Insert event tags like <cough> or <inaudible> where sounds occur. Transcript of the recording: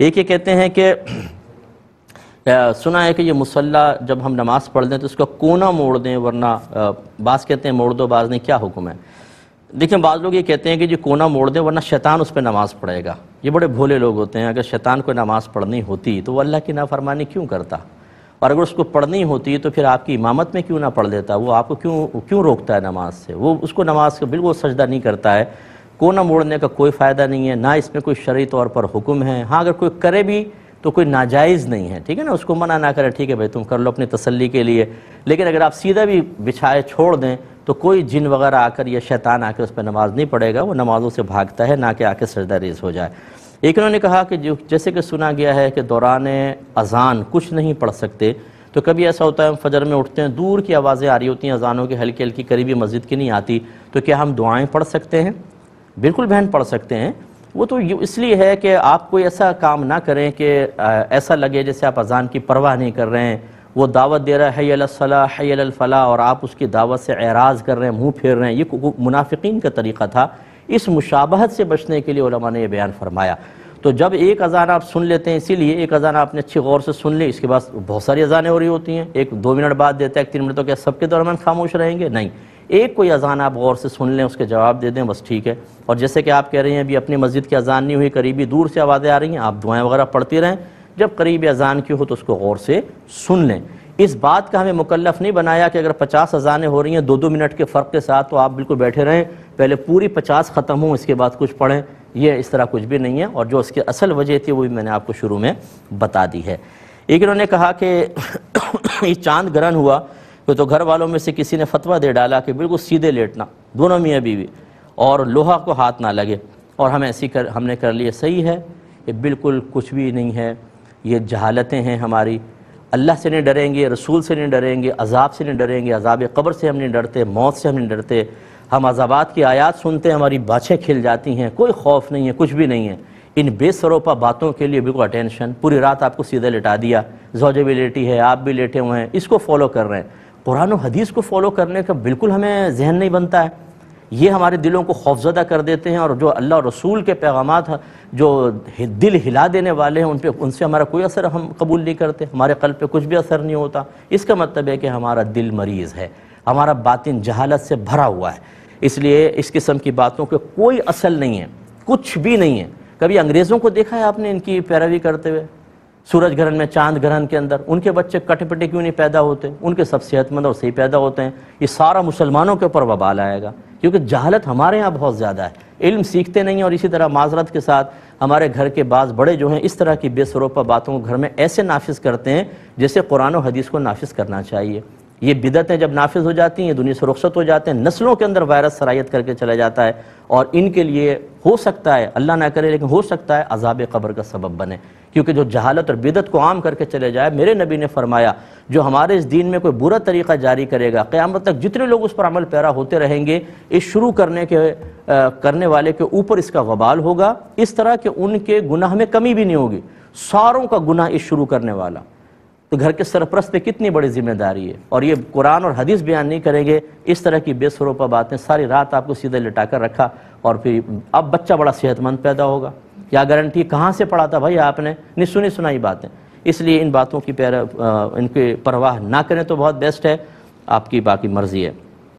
एक ये कहते हैं कि <clears throat> सुना है कि ये मुसल्ह जब हम नमाज़ पढ़ दें तो उसका कोना मोड़ दें वरना बाज़ कहते हैं मोड़ दो बाज़ ने क्या हुक्म है देखिए बाज़ लोग ये कहते हैं कि जी कोना मोड़ दें वरना शैतान उस पर नमाज़ पढ़ेगा ये बड़े भोले लोग होते हैं अगर शैतान को नमाज़ पढ़नी होती तो वह अल्लाह की नाफरमानी क्यों करता और अगर उसको पढ़नी होती तो फिर आपकी इमामत में क्यों ना पढ़ देता वो आपको क्यों क्यों रोकता है नमाज से वो उसको नमाज को बिल्कुल सजदा नहीं करता है कोना मोड़ने का कोई फ़ायदा नहीं है ना इसमें कोई शरी तौर पर हुक्म है हाँ अगर कोई करे भी तो कोई नाजायज़ नहीं है ठीक है ना उसको मना ना करें ठीक है भाई तुम कर लो अपनी तसल्ली के लिए लेकिन अगर आप सीधा भी बिछाए छोड़ दें तो कोई जिन वगैरह आकर या शैतान आकर उस पर नमाज नहीं पढ़ेगा वो नमाजों से भागता है ना कि आके सजदा रेज हो जाए एक उन्होंने कहा कि जो जैसे कि सुना गया है कि दौरान अजान कुछ नहीं पढ़ सकते तो कभी ऐसा होता है हम फजर में उठते हैं दूर की आवाज़ें आ रही होती हैं अजानों की हल्की हल्की करीबी मस्जिद की नहीं आती तो क्या हम दुआएँ पढ़ सकते हैं बिल्कुल बहन पढ़ सकते हैं वो तो इसलिए है कि आप कोई ऐसा काम ना करें कि ऐसा लगे जैसे आप अजान की परवाह नहीं कर रहे हैं वो दावत दे रहा है हैसला हैलफला और आप उसकी दावत से एराज कर रहे हैं मुंह फेर रहे हैं ये मुनाफिकीन का तरीक़ा था इस मुशाबहत से बचने के लिए ने यह बयान फरमाया तो जब एक अजान आप सुन लेते हैं इसीलिए एक अजान आपने अच्छी गौर से सुन ली इसके बाद बहुत सारी अजानें हो रही होती हैं एक दो मिनट बाद देता है एक तीन मिनट तो क्या सबके दौरान खामोश रहेंगे नहीं एक कोई अज़ान आप गौर से सुन लें उसके जवाब दे दें बस ठीक है और जैसे कि आप कह रहे हैं अभी अपनी मस्जिद की अज़ान नहीं हुई करीबी दूर से आवाज़ें आ रही हैं आप दुआएं वगैरह पढ़ती रहें जब करीबी अज़ान की हो तो उसको गौर से सुन लें इस बात का हमें मुकलफ नहीं बनाया कि अगर पचास अजानें हो रही हैं दो दो मिनट के फ़र्क के साथ तो आप बिल्कुल बैठे रहें पहले पूरी पचास ख़त्म हों इसके बाद कुछ पढ़ें यह इस तरह कुछ भी नहीं है और जो उसकी असल वजह थी वो भी मैंने आपको शुरू में बता दी है एक इन्होंने कहा कि <coughs> ये चांद ग्रहण हुआ तो, तो घर वालों में से किसी ने फतवा दे डाला कि बिल्कुल सीधे लेटना दोनों मियाँ बीवी और लोहा को हाथ ना लगे और हम ऐसी कर हमने कर लिए सही है ये बिल्कुल कुछ भी नहीं है ये जहालतें हैं हमारी अल्लाह से नहीं डरेंगे रसूल से नहीं डरेंगे अजाब से नहीं डरेंगे अजाब कब्र से हम नहीं डरते मौत से हम नहीं डरते हम अजाबात की आयात सुनते हैं हमारी बाछें खिल जाती हैं कोई खौफ नहीं है कुछ भी नहीं है इन बेसरोपा बातों के लिए बिल्कुल अटेंशन पूरी रात आपको सीधा लेटा दिया जोजे भी लेटी है आप भी लेटे हुए हैं इसको फॉलो कर रहे हैं कुरान और हदीस को फॉलो करने का बिल्कुल हमें जहन नहीं बनता है ये हमारे दिलों को खौफजदा कर देते हैं और जो अल्लाह रसूल के पैगाम जो दिल हिला देने वाले हैं उन पर उनसे हमारा कोई असर हम कबूल नहीं करते हमारे कल पर कुछ भी असर नहीं होता इसका मतलब है कि हमारा दिल मरीज़ है हमारा बातिन जहालत से भरा हुआ है इसलिए इस किस्म की बातों के कोई असल नहीं है कुछ भी नहीं है कभी अंग्रेज़ों को देखा है आपने इनकी पैरवी करते हुए सूरज ग्रहण में चांद ग्रहण के अंदर उनके बच्चे कटपटे क्यों नहीं पैदा होते उनके सब सेहतमंद और सही पैदा होते हैं ये सारा मुसलमानों के ऊपर वबाल आएगा क्योंकि जहालत हमारे यहाँ बहुत ज़्यादा है इल्म सीखते नहीं और इसी तरह माजरत के साथ हमारे घर के बाद बड़े जो हैं इस तरह की बेसरोपा बातों को घर में ऐसे नाफिज करते हैं जैसे कुरान और हदीस को नाफिज करना चाहिए ये बिदतें जब नाफिज हो जाती हैं ये दुनिया से रुख्सत हो जाते हैं नस्लों के अंदर वायरस सरायत करके चला जाता है और इनके लिए हो सकता है अल्लाह ना करे लेकिन हो सकता है अजाब कब्र का सबब बने क्योंकि जो जहालत और बिदत को आम करके चले जाए मेरे नबी ने फरमाया जो हमारे इस दीन में कोई बुरा तरीका जारी करेगा क़्यामत तक जितने लोग उस पर अमल पैरा होते रहेंगे इस शुरू करने के आ, करने वाले के ऊपर इसका वबाल होगा इस तरह के उनके गुनाह में कमी भी नहीं होगी सारों का गुनाह इस शुरू करने वाला तो घर के सरप्रस्त पे कितनी बड़ी जिम्मेदारी है और ये कुरान और हदीस बयान नहीं करेंगे इस तरह की बेसरों पर बातें सारी रात आपको सीधे लिटा कर रखा और फिर अब बच्चा बड़ा सेहतमंद पैदा होगा क्या गारंटी कहाँ से पढ़ा था भाई आपने नहीं सुनी सुनाई बातें इसलिए इन बातों की पैर इनकी परवाह ना करें तो बहुत बेस्ट है आपकी बाकी मर्ज़ी है